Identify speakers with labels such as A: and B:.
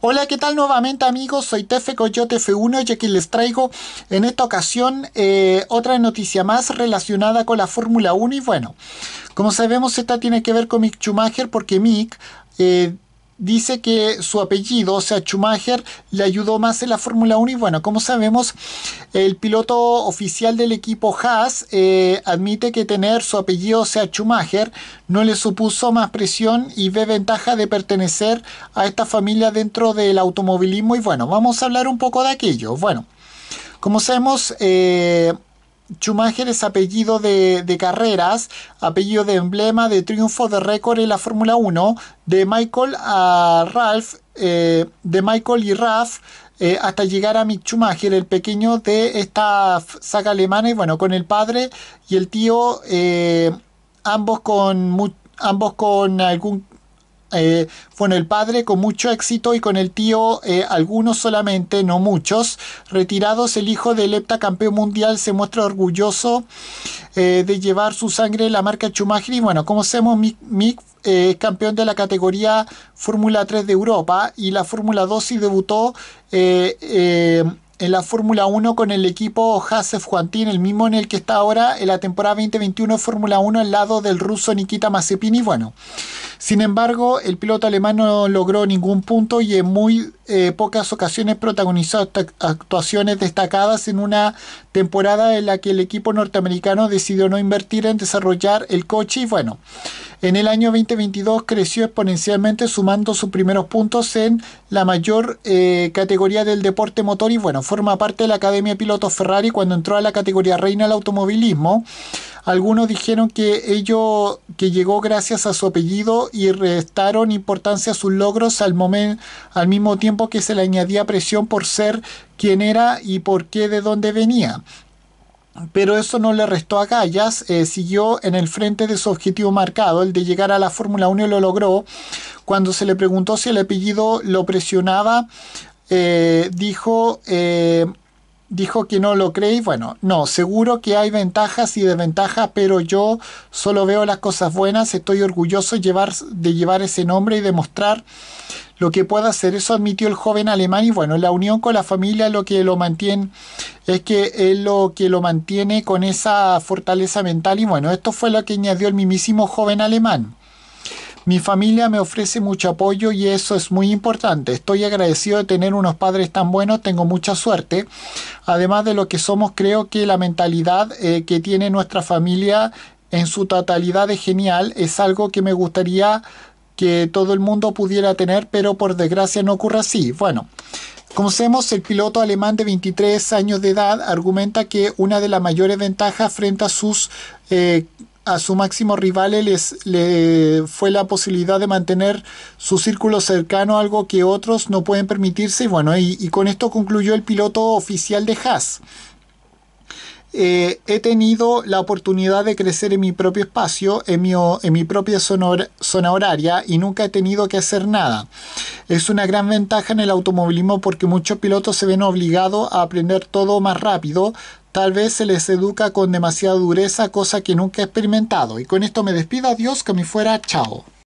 A: Hola, ¿qué tal nuevamente amigos? Soy Tefe Coyote F1 y aquí les traigo en esta ocasión eh, otra noticia más relacionada con la Fórmula 1 y bueno, como sabemos esta tiene que ver con Mick Schumacher porque Mick eh, dice que su apellido, o sea, Schumacher, le ayudó más en la Fórmula 1 y bueno, como sabemos, el piloto oficial del equipo Haas eh, admite que tener su apellido, o sea, Schumacher, no le supuso más presión y ve ventaja de pertenecer a esta familia dentro del automovilismo y bueno, vamos a hablar un poco de aquello. Bueno, como sabemos, eh, Schumacher es apellido de, carreras, apellido de emblema, de triunfo, de récord en la Fórmula 1, de Michael a Ralph, eh, de Michael y Ralph, eh, hasta llegar a Mick Schumacher, el pequeño de esta saga alemana, y bueno, con el padre y el tío, eh, ambos con ambos con algún con eh, el padre con mucho éxito y con el tío eh, algunos solamente, no muchos. Retirados, el hijo del campeón mundial se muestra orgulloso eh, de llevar su sangre en la marca Schumacher. Y bueno, como sabemos, Mick, es campeón de la categoría Fórmula 3 de Europa y la Fórmula 2 y debutó en la Fórmula 1 con el equipo Hasef Juantín, el mismo en el que está ahora en la temporada 2021 de Fórmula 1 al lado del ruso Nikita Mazepin. bueno, sin embargo, el piloto alemán no logró ningún punto y en muy eh, pocas ocasiones protagonizó actuaciones destacadas en una temporada en la que el equipo norteamericano decidió no invertir en desarrollar el coche y bueno. En el año 2022 creció exponencialmente sumando sus primeros puntos en la mayor eh, categoría del deporte motor y bueno, forma parte de la Academia de Pilotos Ferrari cuando entró a la categoría reina del automovilismo. Algunos dijeron que ello que llegó gracias a su apellido y restaron importancia a sus logros al al mismo tiempo que se le añadía presión por ser quien era y por qué de dónde venía pero eso no le restó a Gallas. Eh, siguió en el frente de su objetivo marcado, el de llegar a la Fórmula 1 y lo logró. Cuando se le preguntó si el apellido lo presionaba, eh, dijo, eh, dijo que no lo creéis. Bueno, no, seguro que hay ventajas y desventajas, pero yo solo veo las cosas buenas, estoy orgulloso de llevar ese nombre y demostrar mostrar lo que pueda hacer. Eso admitió el joven alemán y bueno, la unión con la familia lo que lo mantiene es que es lo que lo mantiene con esa fortaleza mental y bueno, esto fue lo que añadió el mismísimo joven alemán. Mi familia me ofrece mucho apoyo y eso es muy importante. Estoy agradecido de tener unos padres tan buenos, tengo mucha suerte. Además de lo que somos, creo que la mentalidad eh, que tiene nuestra familia en su totalidad es genial. Es algo que me gustaría que todo el mundo pudiera tener, pero por desgracia no ocurre así. Bueno, como sabemos, el piloto alemán de 23 años de edad argumenta que una de las mayores ventajas frente a sus... Eh, a su máximo rival fue la posibilidad de mantener su círculo cercano, algo que otros no pueden permitirse. Y bueno, y con esto concluyó el piloto oficial de Haas. Eh, he tenido la oportunidad de crecer en mi propio espacio, en mi, propia zona, zona horaria y nunca he tenido que hacer nada. Es una gran ventaja en el automovilismo porque muchos pilotos se ven obligados a aprender todo más rápido, Tal vez se les educa con demasiada dureza, cosa que nunca he experimentado. Y con esto me despido, adiós, que me fuera, chao.